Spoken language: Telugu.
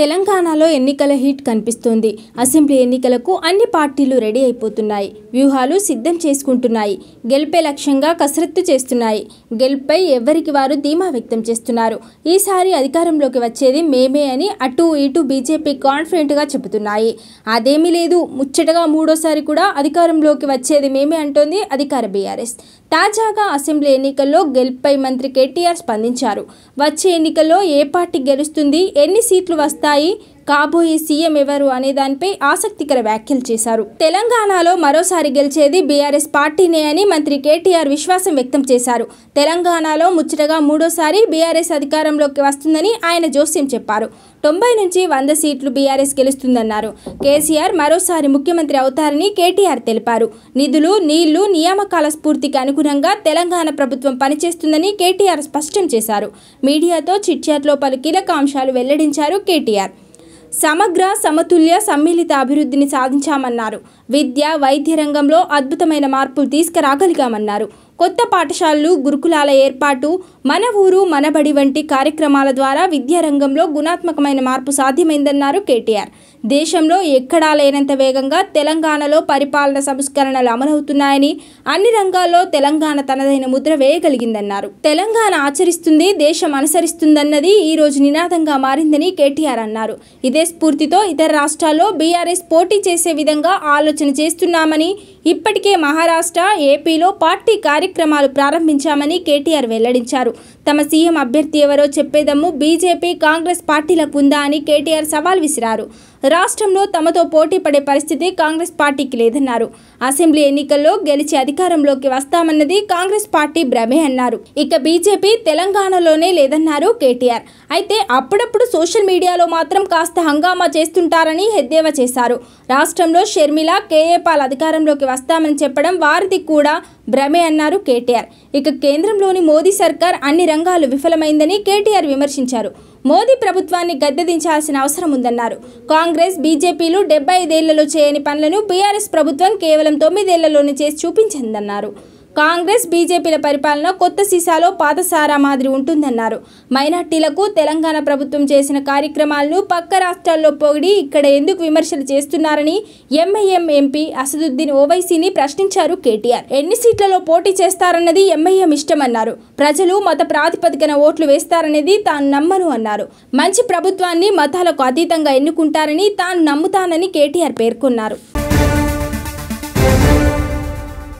తెలంగాణలో ఎన్నికల హీట్ కనిపిస్తోంది అసెంబ్లీ ఎన్నికలకు అన్ని పార్టీలు రెడీ అయిపోతున్నాయి వ్యూహాలు సిద్ధం చేసుకుంటున్నాయి గెలిపే లక్ష్యంగా కసరత్తు చేస్తున్నాయి గెలుపై ఎవరికి వారు ధీమా వ్యక్తం చేస్తున్నారు ఈసారి అధికారంలోకి వచ్చేది మేమే అని అటు ఇటు బీజేపీ కాన్ఫిడెంట్గా చెబుతున్నాయి అదేమీ లేదు ముచ్చటగా మూడోసారి కూడా అధికారంలోకి వచ్చేది మేమే అంటోంది అధికార బీఆర్ఎస్ తాజాగా అసెంబ్లీ ఎన్నికల్లో గెలుపుపై మంత్రి కేటీఆర్ స్పందించారు వచ్చే ఎన్నికల్లో ఏ పార్టీ గెలుస్తుంది ఎన్ని సీట్లు వస్తాయి కాబోయే సీఎం ఎవరు అనే దానిపై ఆసక్తికర వ్యాఖ్యలు చేశారు తెలంగాణలో మరోసారి గెలిచేది బీఆర్ఎస్ పార్టీనే అని మంత్రి కేటీఆర్ విశ్వాసం వ్యక్తం చేశారు తెలంగాణలో ముచ్చటగా మూడోసారి బీఆర్ఎస్ అధికారంలోకి వస్తుందని ఆయన జోస్యం చెప్పారు తొంభై నుంచి వంద సీట్లు బీఆర్ఎస్ గెలుస్తుందన్నారు కేసీఆర్ మరోసారి ముఖ్యమంత్రి అవుతారని కేటీఆర్ తెలిపారు నిధులు నీళ్లు నియామకాల స్ఫూర్తికి అనుగుణంగా తెలంగాణ ప్రభుత్వం పనిచేస్తుందని కేటీఆర్ స్పష్టం చేశారు మీడియాతో చిట్చాట్లో పలు కీలక అంశాలు వెల్లడించారు కేటీఆర్ సమగ్ర సమతుల్య సమ్మిళిత అభివృద్ధిని సాధించామన్నారు విద్య వైద్య రంగంలో అద్భుతమైన మార్పులు తీసుకురాగలిగామన్నారు కొత్త పాఠశాలలు గురుకులాల ఏర్పాటు మన ఊరు మనబడి వంటి కార్యక్రమాల ద్వారా విద్యారంగంలో గుణాత్మకమైన మార్పు సాధ్యమైందన్నారు కేటీఆర్ దేశంలో ఎక్కడా లేనంత వేగంగా తెలంగాణలో పరిపాలన సంస్కరణలు అమలవుతున్నాయని అన్ని రంగాల్లో తెలంగాణ తనదైన ముద్ర వేయగలిగిందన్నారు తెలంగాణ ఆచరిస్తుంది దేశం అనుసరిస్తుందన్నది ఈ రోజు నినాదంగా మారిందని కేటీఆర్ అన్నారు ఇదే స్ఫూర్తితో ఇతర రాష్ట్రాల్లో బీఆర్ఎస్ పోటీ చేసే విధంగా ఆలోచన చేస్తున్నామని ఇప్పటికే మహారాష్ట్ర ఏపీలో పార్టీ కార్య కార్యక్రమాలు ప్రారంభించామని కేటీఆర్ వెల్లడించారు తమ సీఎం అభ్యర్థి ఎవరో చెప్పేదమ్ము బీజేపీ కాంగ్రెస్ పార్టీలకు ఉందా అని కేటీఆర్ సవాల్ విసిరారు రాష్ట్రంలో తమతో పోటీ పడే పరిస్థితి కాంగ్రెస్ పార్టీకి లేదన్నారు అసెంబ్లీ ఎన్నికల్లో గెలిచి అధికారంలోకి వస్తామన్నది కాంగ్రెస్ పార్టీ భ్రమే అన్నారు ఇక బీజేపీ తెలంగాణలోనే లేదన్నారు కేటీఆర్ అయితే అప్పుడప్పుడు సోషల్ మీడియాలో మాత్రం కాస్త హంగామా చేస్తుంటారని ఎద్దేవా చేశారు రాష్ట్రంలో షర్మిల కేఏ పాల్ అధికారంలోకి వస్తామని చెప్పడం వారిది కూడా భ్రమే అన్నారు కేటీఆర్ ఇక కేంద్రంలోని మోదీ సర్కార్ అన్ని రంగాలు విఫలమైందని కేటీఆర్ విమర్శించారు మోదీ ప్రభుత్వాన్ని గద్దెదించాల్సిన అవసరం ఉందన్నారు కాంగ్రెస్ బీజేపీలు డెబ్బై ఐదేళ్లలో చేయని పనులను బీఆర్ఎస్ ప్రభుత్వం కేవలం తొమ్మిదేళ్లలోనే చేసి చూపించిందన్నారు కాంగ్రెస్ బీజేపీల పరిపాలన కొత్త సీసాలో పాతసారా మాదిరి ఉంటుందన్నారు మైనార్టీలకు తెలంగాణ ప్రభుత్వం చేసిన కార్యక్రమాలను పక్క రాష్ట్రాల్లో పొగిడి ఇక్కడ ఎందుకు విమర్శలు చేస్తున్నారని ఎంఐఎం ఎంపీ అసదుద్దీన్ ఓవైసీని ప్రశ్నించారు కేటీఆర్ ఎన్ని సీట్లలో పోటీ చేస్తారన్నది ఎంఐఎం ఇష్టమన్నారు ప్రజలు మత ప్రాతిపదికన ఓట్లు వేస్తారనేది తాను నమ్మను అన్నారు మంచి ప్రభుత్వాన్ని మతాలకు అతీతంగా ఎన్నుకుంటారని తాను నమ్ముతానని కేటీఆర్ పేర్కొన్నారు